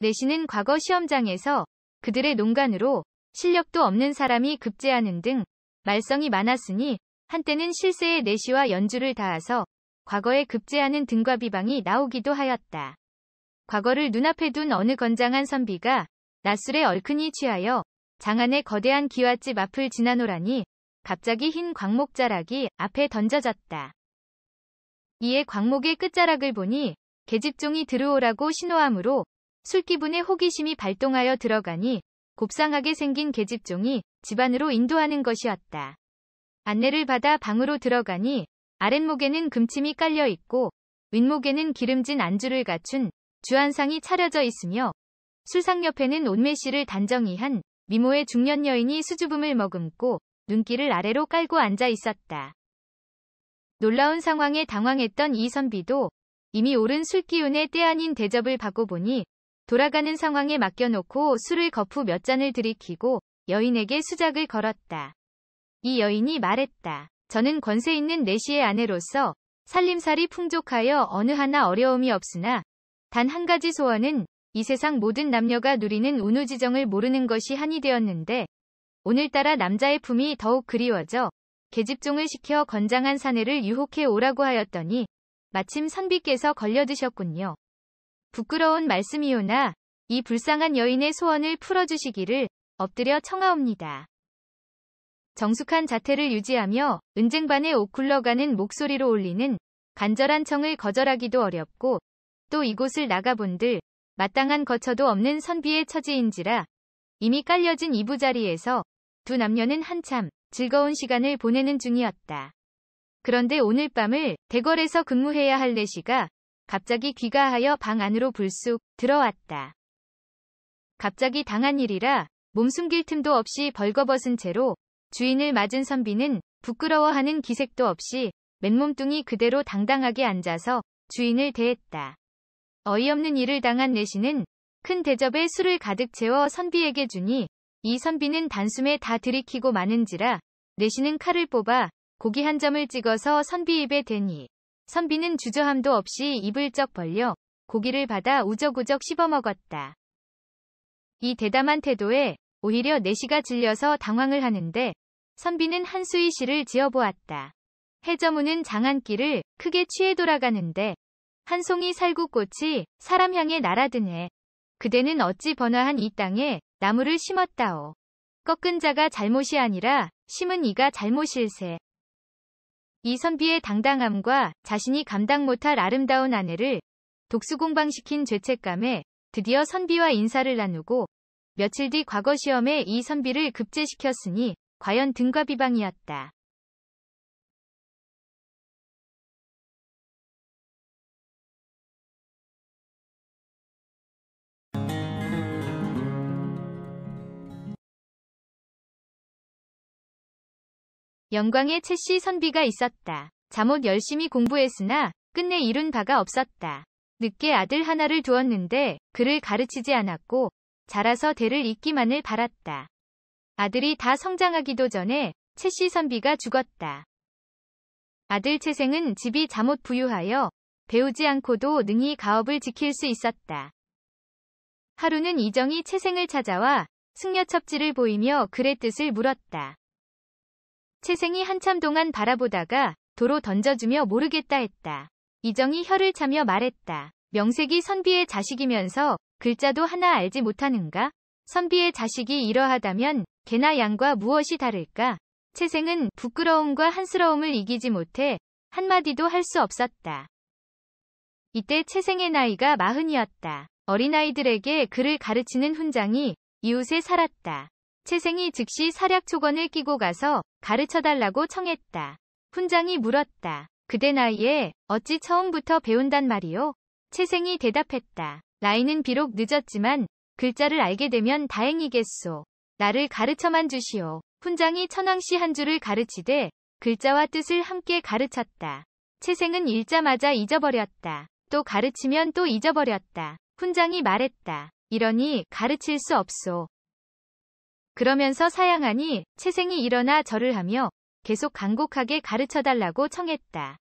내신은 과거 시험장에서 그들의 농간으로 실력도 없는 사람이 급제하는 등 말썽이 많았으니 한때는 실세의 내시와 연주를 다해서 과거에 급제하는 등과 비방이 나오기도 하였다. 과거를 눈앞에 둔 어느 건장한 선비가 낮술에 얼큰히 취하여 장안의 거대한 기와집 앞을 지나노라니 갑자기 흰 광목 자락이 앞에 던져졌다. 이에 광목의 끝자락을 보니 계집종이 들어오라고 신호함으로 술기분의 호기심이 발동하여 들어가니 곱상하게 생긴 계집종이 집안으로 인도하는 것이었다. 안내를 받아 방으로 들어가니 아랫목에는 금침이 깔려 있고 윗목에는 기름진 안주를 갖춘 주안상이 차려져 있으며 술상 옆에는 온매씨를 단정히 한 미모의 중년 여인이 수줍음을 머금고 눈길을 아래로 깔고 앉아 있었다. 놀라운 상황에 당황했던 이선비도 이미 오른 술기운의 때 아닌 대접을 받고 보니 돌아가는 상황에 맡겨놓고 술을 거푸 몇 잔을 들이키고 여인에게 수작을 걸었다. 이 여인이 말했다. 저는 권세 있는 내시의 아내로서 살림살이 풍족하여 어느 하나 어려움이 없으나 단 한 가지 소원은 이 세상 모든 남녀가 누리는 운우지정을 모르는 것이 한이 되었는데 오늘따라 남자의 품이 더욱 그리워져 계집종을 시켜 건장한 사내를 유혹해 오라고 하였더니 마침 선비께서 걸려드셨군요. 부끄러운 말씀이오나 이 불쌍한 여인의 소원을 풀어주시기를 엎드려 청하옵니다. 정숙한 자태를 유지하며 은쟁반에 오쿨러가는 목소리로 올리는 간절한 청을 거절하기도 어렵고 또 이곳을 나가본들 마땅한 거처도 없는 선비의 처지인지라 이미 깔려진 이부자리에서 두 남녀는 한참 즐거운 시간을 보내는 중이었다. 그런데 오늘 밤을 대궐에서 근무해야 할 내시가 갑자기 귀가하여 방 안으로 불쑥 들어왔다. 갑자기 당한 일이라 몸 숨길 틈도 없이 벌거벗은 채로 주인을 맞은 선비는 부끄러워하는 기색도 없이 맨몸뚱이 그대로 당당하게 앉아서 주인을 대했다. 어이없는 일을 당한 내시는 큰 대접에 술을 가득 채워 선비에게 주니 이 선비는 단숨에 다 들이키고 마는지라 내시는 칼을 뽑아 고기 한 점을 찍어서 선비 입에 대니 선비는 주저함도 없이 입을 쩍 벌려 고기를 받아 우적우적 씹어먹었다. 이 대담한 태도에 오히려 내시가 질려서 당황을 하는데 선비는 한수희 씨를 지어보았다. 해저우는 장안길을 크게 취해 돌아가는데 한 송이 살구꽃이 사람 향해 날아드네. 그대는 어찌 번화한 이 땅에 나무를 심었다오. 꺾은 자가 잘못이 아니라 심은 이가 잘못일세. 이선비의 당당함과 자신이 감당 못할 아름다운 아내를 독수공방시킨 죄책감에 드디어 선비와 인사를 나누고 며칠 뒤 과거 시험에 이선비를 급제시켰으니 과연 등과 비방이었다. 영광의 채씨 선비가 있었다. 잠옷 열심히 공부했으나 끝내 이룬 바가 없었다. 늦게 아들 하나를 두었는데 그를 가르치지 않았고 자라서 대를 잇기만을 바랐다. 아들이 다 성장하기도 전에 채씨 선비가 죽었다. 아들 채생은 집이 잠옷 부유하여 배우지 않고도 능히 가업을 지킬 수 있었다. 하루는 이정이 채생을 찾아와 승려 첩지를 보이며 그의 뜻을 물었다. 채생이 한참 동안 바라보다가 도로 던져주며 모르겠다 했다. 이정이 혀를 차며 말했다. 명색이 선비의 자식이면서 글자도 하나 알지 못하는가? 선비의 자식이 이러하다면 개나 양과 무엇이 다를까? 채생은 부끄러움과 한스러움을 이기지 못해 한마디도 할 수 없었다. 이때 채생의 나이가 마흔이었다. 어린아이들에게 글을 가르치는 훈장이 이웃에 살았다. 채생이 즉시 사략 초건을 끼고 가서 가르쳐달라고 청했다. 훈장이 물었다. 그대 나이에 어찌 처음부터 배운단 말이오? 채생이 대답했다. 라인은 비록 늦었지만 글자를 알게 되면 다행이겠소. 나를 가르쳐만 주시오. 훈장이 천황씨한 줄을 가르치되 글자와 뜻을 함께 가르쳤다. 채생은 읽자마자 잊어버렸다. 또 가르치면 또 잊어버렸다. 훈장이 말했다. 이러니 가르칠 수 없소. 그러면서 사양하니 채생이 일어나 절을 하며 계속 간곡하게 가르쳐달라고 청했다.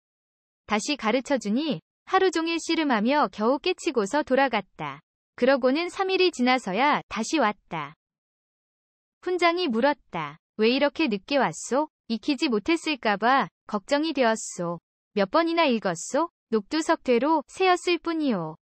다시 가르쳐주니 하루 종일 씨름하며 겨우 깨치고서 돌아갔다. 그러고는 3일이 지나서야 다시 왔다. 훈장이 물었다. 왜 이렇게 늦게 왔소? 익히지 못했을까봐 걱정이 되었소. 몇 번이나 읽었소? 녹두석대로새었을 뿐이오.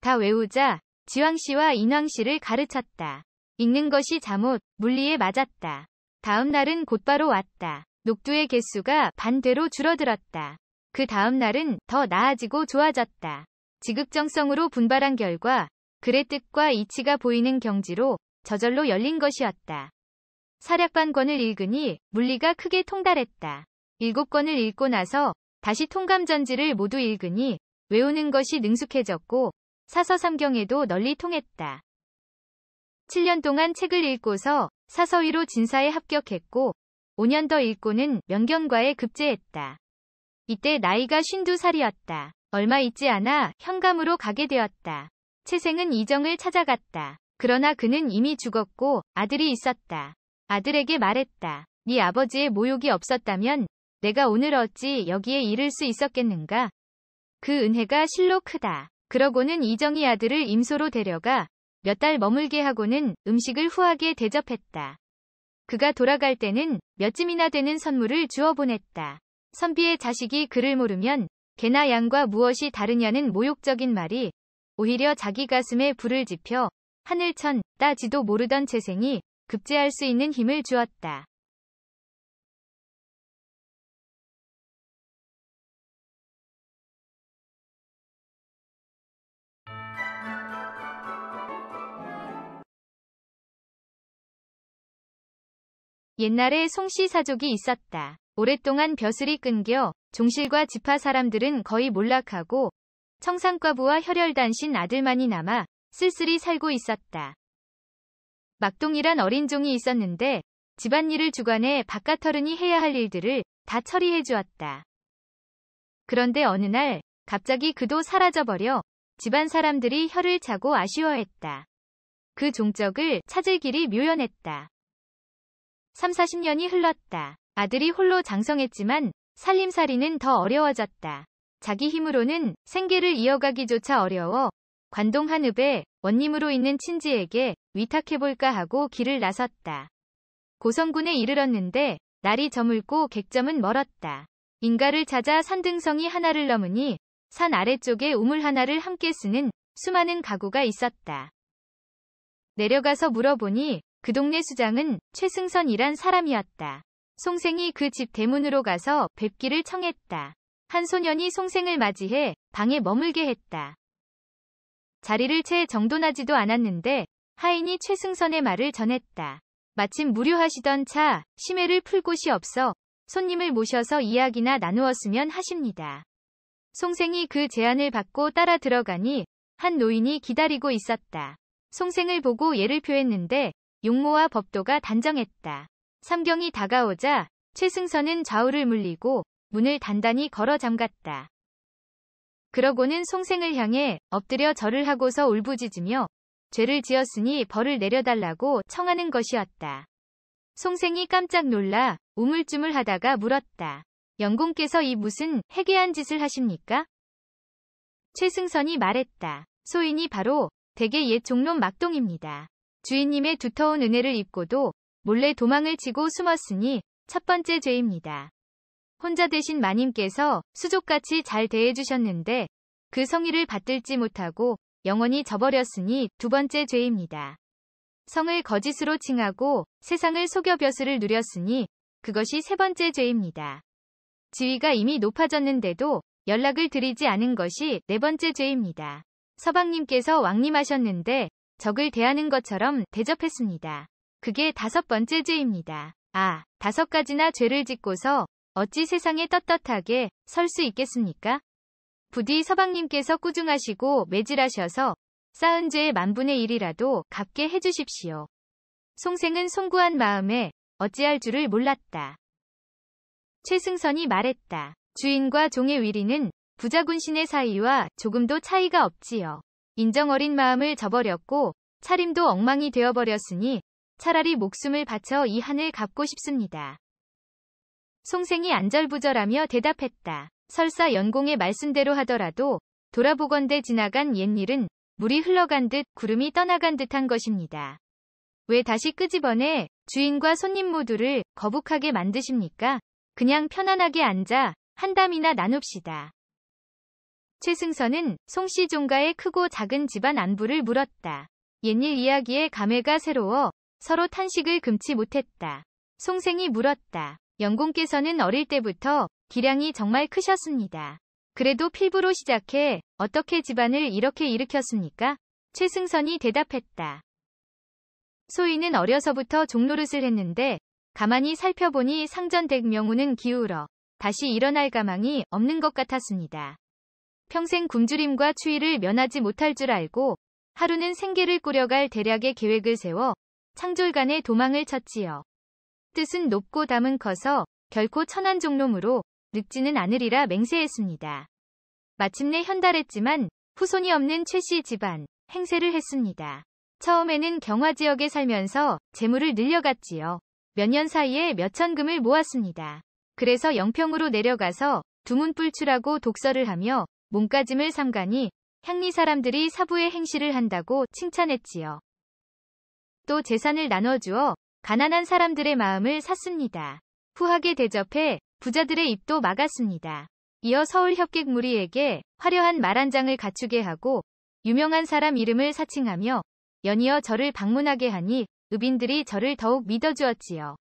다 외우자 지왕씨와 인왕씨를 가르쳤다. 읽는 것이 잠옷, 물리에 맞았다. 다음 날은 곧바로 왔다. 녹두의 개수가 반대로 줄어들었다. 그 다음 날은 더 나아지고 좋아졌다. 지극정성으로 분발한 결과 글의 뜻과 이치가 보이는 경지로 저절로 열린 것이었다. 사략반권을 읽으니 물리가 크게 통달했다. 일곱 권을 읽고 나서 다시 통감전지를 모두 읽으니 외우는 것이 능숙해졌고 사서삼경에도 널리 통했다. 7년 동안 책을 읽고서 사서위로 진사에 합격했고 5년 더 읽고는 명경과에 급제했다. 이때 나이가 52살이었다. 얼마 있지 않아 현감으로 가게 되었다. 채생은 이정을 찾아갔다. 그러나 그는 이미 죽었고 아들이 있었다. 아들에게 말했다. 네 아버지의 모욕이 없었다면 내가 오늘 어찌 여기에 이를 수 있었겠는가? 그 은혜가 실로 크다. 그러고는 이정이 아들을 임소로 데려가 몇달 머물게 하고는 음식을 후하게 대접했다. 그가 돌아갈 때는 몇쯤이나 되는 선물을 주어 보냈다. 선비의 자식이 그를 모르면 개나 양과 무엇이 다르냐는 모욕적인 말이 오히려 자기 가슴에 불을 지펴 하늘천 따지도 모르던 재생이 급제할 수 있는 힘을 주었다. 옛날에 송씨 사족이 있었다. 오랫동안 벼슬이 끊겨 종실과 지파 사람들은 거의 몰락하고 청산과부와 혈혈단신 아들만이 남아 쓸쓸히 살고 있었다. 막동이란 어린 종이 있었는데 집안일을 주관해 바깥 어른이 해야 할 일들을 다 처리해 주었다. 그런데 어느 날 갑자기 그도 사라져버려 집안 사람들이 혀를 차고 아쉬워했다. 그 종적을 찾을 길이 묘연했다. 3, 40년이 흘렀다. 아들이 홀로 장성했지만 살림살이는 더 어려워졌다. 자기 힘으로는 생계를 이어가기조차 어려워 관동 한읍에 원님으로 있는 친지에게 위탁해볼까 하고 길을 나섰다. 고성군에 이르렀는데 날이 저물고 객점은 멀었다. 인가를 찾아 산등성이 하나를 넘으니 산 아래쪽에 우물 하나를 함께 쓰는 수많은 가구가 있었다. 내려가서 물어보니 그 동네 수장은 최승선이란 사람이었다. 송생이 그 집 대문으로 가서 뵙기를 청했다. 한 소년이 송생을 맞이해 방에 머물게 했다. 자리를 채 정돈하지도 않았는데 하인이 최승선의 말을 전했다. 마침 무료하시던 차 심해를 풀 곳이 없어 손님을 모셔서 이야기나 나누었으면 하십니다. 송생이 그 제안을 받고 따라 들어가니 한 노인이 기다리고 있었다. 송생을 보고 예를 표했는데 용모와 법도가 단정했다. 삼경이 다가오자 최승선은 좌우를 물리고 문을 단단히 걸어 잠갔다. 그러고는 송생을 향해 엎드려 절을 하고서 울부짖으며 죄를 지었으니 벌을 내려달라고 청하는 것이었다. 송생이 깜짝 놀라 우물쭈물 하다가 물었다. 영공께서 이 무슨 해괴한 짓을 하십니까? 최승선이 말했다. 소인이 바로 대개 옛 종론 막동입니다. 주인님의 두터운 은혜를 입고도 몰래 도망을 치고 숨었으니 첫 번째 죄입니다. 혼자 대신 마님께서 수족같이 잘 대해주셨는데 그 성의를 받들지 못하고 영원히 저버렸으니 두 번째 죄입니다. 성을 거짓으로 칭하고 세상을 속여 벼슬을 누렸으니 그것이 세 번째 죄입니다. 지위가 이미 높아졌는데도 연락을 드리지 않은 것이 네 번째 죄입니다. 서방님께서 왕님하셨는데 적을 대하는 것처럼 대접했습니다. 그게 다섯 번째 죄입니다. 아, 다섯 가지나 죄를 짓고서 어찌 세상에 떳떳하게 설 수 있겠습니까? 부디 서방님께서 꾸중하시고 매질하셔서 쌓은 죄의 만분의 일이라도 갚게 해주십시오. 송생은 송구한 마음에 어찌할 줄을 몰랐다. 최승선이 말했다. 주인과 종의 위리는 부자군신의 사이와 조금도 차이가 없지요. 인정 어린 마음을 저버렸고 차림도 엉망이 되어버렸으니 차라리 목숨을 바쳐 이 한을 갚고 싶습니다. 송생이 안절부절하며 대답했다. 설사 연공의 말씀대로 하더라도 돌아보건대 지나간 옛일은 물이 흘러간 듯 구름이 떠나간 듯한 것입니다. 왜 다시 끄집어내 주인과 손님 모두를 거북하게 만드십니까? 그냥 편안하게 앉아 한담이나 나눕시다. 최승선은 송씨 종가의 크고 작은 집안 안부를 물었다. 옛일 이야기에 감회가 새로워 서로 탄식을 금치 못했다. 송생이 물었다. 영공께서는 어릴 때부터 기량이 정말 크셨습니다. 그래도 필부로 시작해 어떻게 집안을 이렇게 일으켰습니까? 최승선이 대답했다. 소인은 어려서부터 종노릇을 했는데 가만히 살펴보니 상전댁 명우는 기울어 다시 일어날 가망이 없는 것 같았습니다. 평생 굶주림과 추위를 면하지 못할 줄 알고 하루는 생계를 꾸려갈 대략의 계획을 세워 창졸간의 도망을 쳤지요. 뜻은 높고 담은 커서 결코 천한 종놈으로 늙지는 않으리라 맹세했습니다. 마침내 현달했지만 후손이 없는 최씨 집안 행세를 했습니다. 처음에는 경화 지역에 살면서 재물을 늘려갔지요. 몇 년 사이에 몇천금을 모았습니다. 그래서 영평으로 내려가서 두문불출하고 독서를 하며 몸가짐을 삼가니 향리 사람들이 사부의 행실을 한다고 칭찬했지요. 또 재산을 나눠주어 가난한 사람들의 마음을 샀습니다. 후하게 대접해 부자들의 입도 막았습니다. 이어 서울협객 무리에게 화려한 말한 장을 갖추게 하고 유명한 사람 이름을 사칭하며 연이어 저를 방문하게 하니 읍인들이 저를 더욱 믿어주었지요.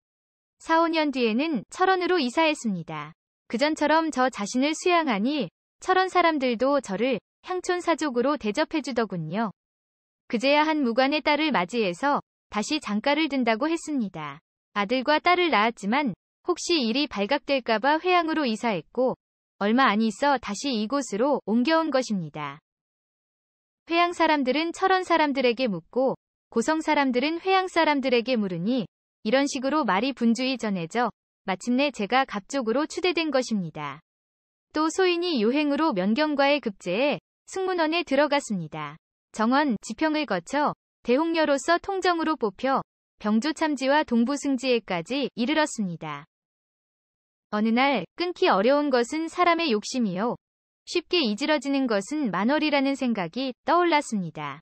4, 5년 뒤에는 철원으로 이사했습니다. 그전처럼 저 자신을 수양하니 철원 사람들도 저를 향촌 사족으로 대접해주더군요. 그제야 한 무관의 딸을 맞이해서 다시 장가를 든다고 했습니다. 아들과 딸을 낳았지만 혹시 일이 발각될까봐 회양으로 이사했고 얼마 안 있어 다시 이곳으로 옮겨온 것입니다. 회양 사람들은 철원 사람들에게 묻고 고성 사람들은 회양 사람들에게 물으니 이런 식으로 말이 분주히 전해져 마침내 제가 갑쪽으로 추대된 것입니다. 또 소인이 요행으로 면경과의급제에 승문원에 들어갔습니다. 정원 지평을 거쳐 대홍녀로서 통정으로 뽑혀 병조참지와 동부승지에까지 이르렀습니다. 어느 날 끊기 어려운 것은 사람의 욕심이요. 쉽게 이질어지는 것은 만월이라는 생각이 떠올랐습니다.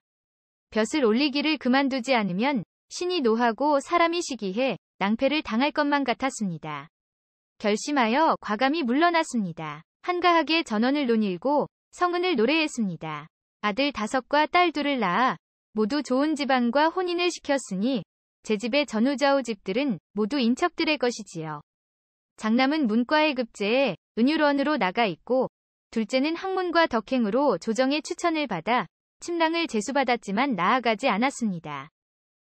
벼슬 올리기를 그만두지 않으면 신이 노하고 사람이 시기해 낭패를 당할 것만 같았습니다. 결심하여 과감히 물러났습니다. 한가하게 전원을 논일고 성은을 노래했습니다. 아들 다섯과 딸 둘을 낳아 모두 좋은 집안과 혼인을 시켰으니 제 집의 전우자우 집들은 모두 인척들의 것이지요. 장남은 문과에 급제해 은유원으로 나가 있고 둘째는 학문과 덕행으로 조정의 추천을 받아 침낭을 재수받았지만 나아가지 않았습니다.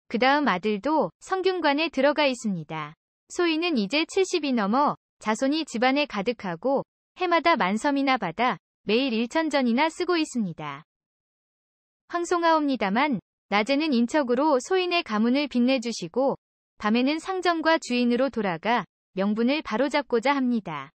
그 다음 아들도 성균관에 들어가 있습니다. 소인은 이제 70이 넘어 자손이 집안에 가득하고 해마다 만섬이나 받아 매일 1천전이나 쓰고 있습니다. 황송하옵니다만 낮에는 인척으로 소인의 가문을 빛내주시고 밤에는 상점과 주인으로 돌아가 명분을 바로잡고자 합니다.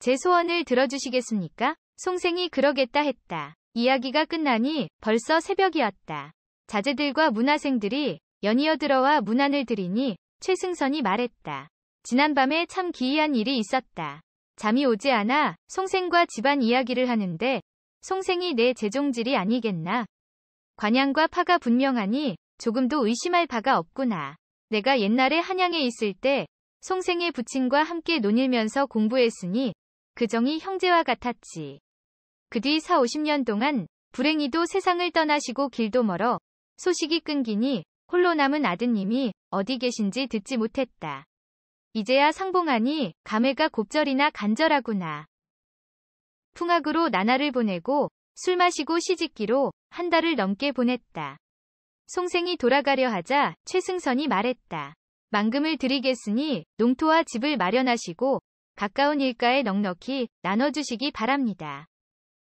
제 소원을 들어주시겠습니까? 송생이 그러겠다 했다. 이야기가 끝나니 벌써 새벽이었다. 자제들과 문화생들이 연이어 들어와 문안을 드리니 최승선이 말했다. 지난밤에 참 기이한 일이 있었다. 잠이 오지 않아 송생과 집안 이야기를 하는데 송생이 내 재종질이 아니겠나. 관양과 파가 분명하니 조금도 의심할 바가 없구나. 내가 옛날에 한양에 있을 때 송생의 부친과 함께 논일면서 공부했으니 그정이 형제와 같았지. 그 뒤 4, 50년 동안 불행히도 세상을 떠나시고 길도 멀어 소식이 끊기니 홀로 남은 아드님이 어디 계신지 듣지 못했다. 이제야 상봉하니 감회가 곱절이나 간절하구나. 풍악으로 나날을 보내고 술 마시고 시집기로 한 달을 넘게 보냈다. 송생이 돌아가려 하자 최승선이 말했다. 만금을 드리겠으니 농토와 집을 마련하시고 가까운 일가에 넉넉히 나눠주시기 바랍니다.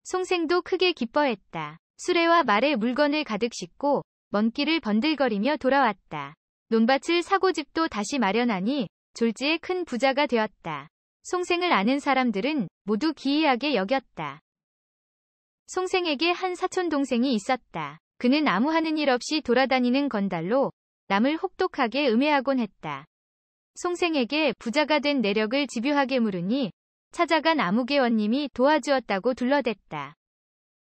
송생도 크게 기뻐했다. 수레와 말에 물건을 가득 싣고 먼 길을 번들거리며 돌아왔다. 논밭을 사고 집도 다시 마련하니 졸지에 큰 부자가 되었다. 송생을 아는 사람들은 모두 기이하게 여겼다. 송생에게 한 사촌동생이 있었다. 그는 아무 하는 일 없이 돌아다니는 건달로 남을 혹독하게 음해하곤 했다. 송생에게 부자가 된 내력을 집요하게 물으니 찾아간 아무개 원님이 도와주었다고 둘러댔다.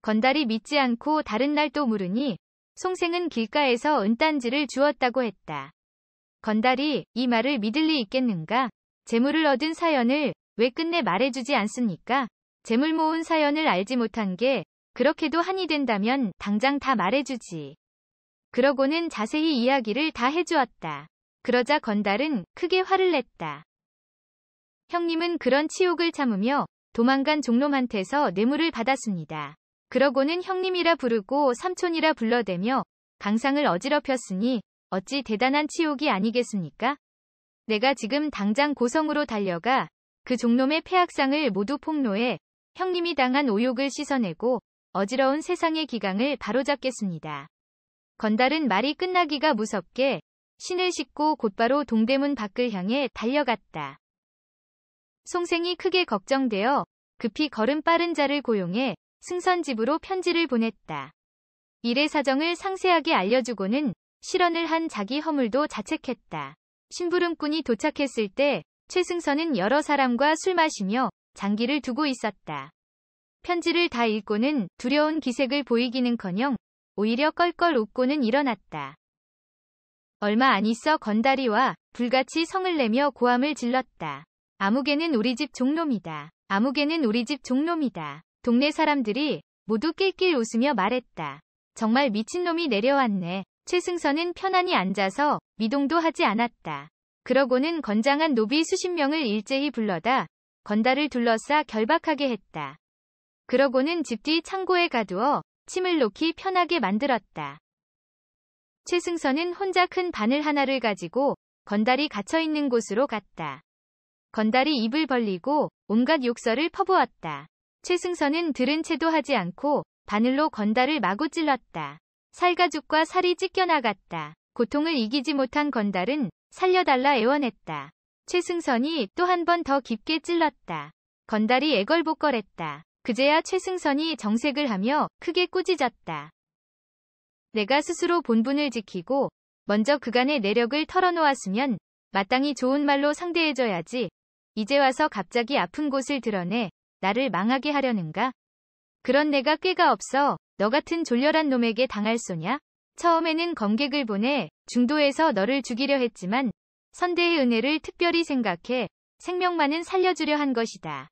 건달이 믿지 않고 다른 날 또 물으니 송생은 길가에서 은딴지를 주었다고 했다. 건달이 이 말을 믿을 리 있겠는가? 재물을 얻은 사연을 왜 끝내 말해주지 않습니까? 재물 모은 사연을 알지 못한 게 그렇게도 한이 된다면 당장 다 말해주지. 그러고는 자세히 이야기를 다 해주었다. 그러자 건달은 크게 화를 냈다. 형님은 그런 치욕을 참으며 도망간 종놈한테서 뇌물을 받았습니다. 그러고는 형님이라 부르고 삼촌이라 불러대며 강상을 어지럽혔으니 어찌 대단한 치욕이 아니겠습니까? 내가 지금 당장 고성으로 달려가 그 종놈의 폐악상을 모두 폭로해 형님이 당한 오욕을 씻어내고 어지러운 세상의 기강을 바로잡겠습니다. 건달은 말이 끝나기가 무섭게 신을 싣고 곧바로 동대문 밖을 향해 달려갔다. 송생이 크게 걱정되어 급히 걸음 빠른 자를 고용해 승선집으로 편지를 보냈다. 일의 사정을 상세하게 알려주고는 실언을 한 자기 허물도 자책했다. 심부름꾼이 도착했을 때 최승선은 여러 사람과 술 마시며 장기를 두고 있었다. 편지를 다 읽고는 두려운 기색을 보이기는커녕 오히려 껄껄 웃고는 일어났다. 얼마 안 있어 건다리와 불같이 성을 내며 고함을 질렀다. 아무개는 우리 집 종놈이다. 아무개는 우리 집 종놈이다. 동네 사람들이 모두 낄낄 웃으며 말했다. 정말 미친놈이 내려왔네. 최승선은 편안히 앉아서 미동도 하지 않았다. 그러고는 건장한 노비 수십 명을 일제히 불러다 건달을 둘러싸 결박하게 했다. 그러고는 집 뒤 창고에 가두어 침을 놓기 편하게 만들었다. 최승선은 혼자 큰 바늘 하나를 가지고 건달이 갇혀있는 곳으로 갔다. 건달이 입을 벌리고 온갖 욕설을 퍼부었다. 최승선은 들은 채도 하지 않고 바늘로 건달을 마구 찔렀다. 살가죽과 살이 찢겨나갔다. 고통을 이기지 못한 건달은 살려달라 애원했다. 최승선이 또 한 번 더 깊게 찔렀다. 건달이 애걸복걸했다. 그제야 최승선이 정색을 하며 크게 꾸짖었다. 내가 스스로 본분을 지키고 먼저 그간의 내력을 털어놓았으면 마땅히 좋은 말로 상대해줘야지. 이제 와서 갑자기 아픈 곳을 드러내 나를 망하게 하려는가? 그런 내가 꾀가 없어 너 같은 졸렬한 놈에게 당할 소냐? 처음에는 검객을 보내 중도에서 너를 죽이려 했지만 선대의 은혜를 특별히 생각해 생명만은 살려주려 한 것이다.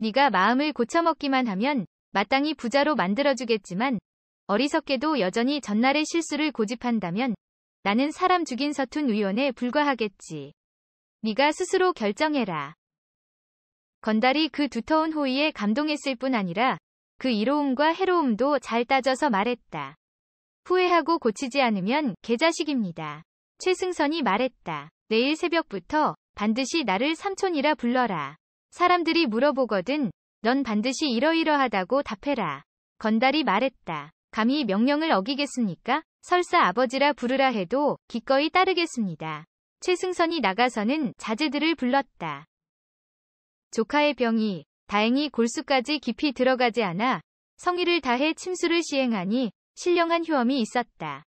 네가 마음을 고쳐먹기만 하면 마땅히 부자로 만들어주겠지만 어리석게도 여전히 전날의 실수를 고집한다면 나는 사람 죽인 서툰 의원에 불과하겠지. 네가 스스로 결정해라. 건달이 그 두터운 호의에 감동했을 뿐 아니라 그 이로움과 해로움도 잘 따져서 말했다. 후회하고 고치지 않으면 개자식입니다. 최승선이 말했다. 내일 새벽부터 반드시 나를 삼촌이라 불러라. 사람들이 물어보거든 넌 반드시 이러이러하다고 답해라. 건달이 말했다. 감히 명령을 어기겠습니까? 설사 아버지라 부르라 해도 기꺼이 따르겠습니다. 최승선이 나가서는 자제들을 불렀다. 조카의 병이 다행히 골수까지 깊이 들어가지 않아 성의를 다해 침수를 시행하니 신령한 효험이 있었다.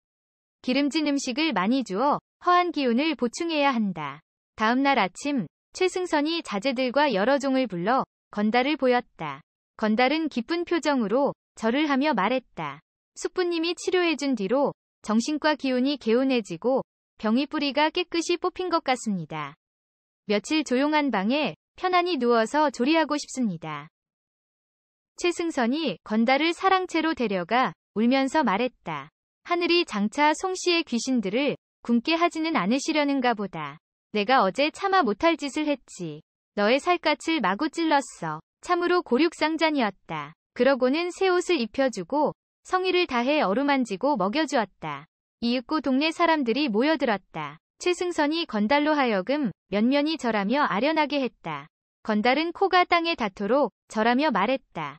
기름진 음식을 많이 주어 허한 기운을 보충해야 한다. 다음날 아침 최승선이 자제들과 여러 종을 불러 건달을 보였다. 건달은 기쁜 표정으로 절을 하며 말했다. 숙부님이 치료해준 뒤로 정신과 기운이 개운해지고 병이 뿌리가 깨끗이 뽑힌 것 같습니다. 며칠 조용한 방에 편안히 누워서 조리하고 싶습니다. 최승선이 건달을 사랑채로 데려가 울면서 말했다. 하늘이 장차 송씨의 귀신들을 굶게 하지는 않으시려는가 보다. 내가 어제 참아 못할 짓을 했지. 너의 살갗을 마구 찔렀어. 참으로 고륙상잔이었다. 그러고는 새 옷을 입혀주고 성의를 다해 어루만지고 먹여주었다. 이윽고 동네 사람들이 모여들었다. 최승선이 건달로 하여금 면면이 절하며 아련하게 했다. 건달은 코가 땅에 닿도록 절하며 말했다.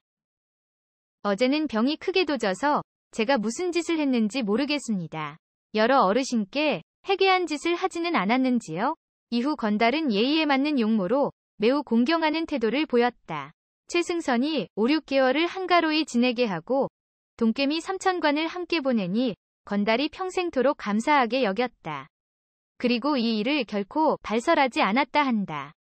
어제는 병이 크게 도져서 제가 무슨 짓을 했는지 모르겠습니다. 여러 어르신께 해괴한 짓을 하지는 않았는지요? 이후 건달은 예의에 맞는 용모로 매우 공경하는 태도를 보였다. 최승선이 5, 6개월을 한가로이 지내게 하고 동깨미 3천관을 함께 보내니 건달이 평생토록 감사하게 여겼다. 그리고 이 일을 결코 발설하지 않았다 한다.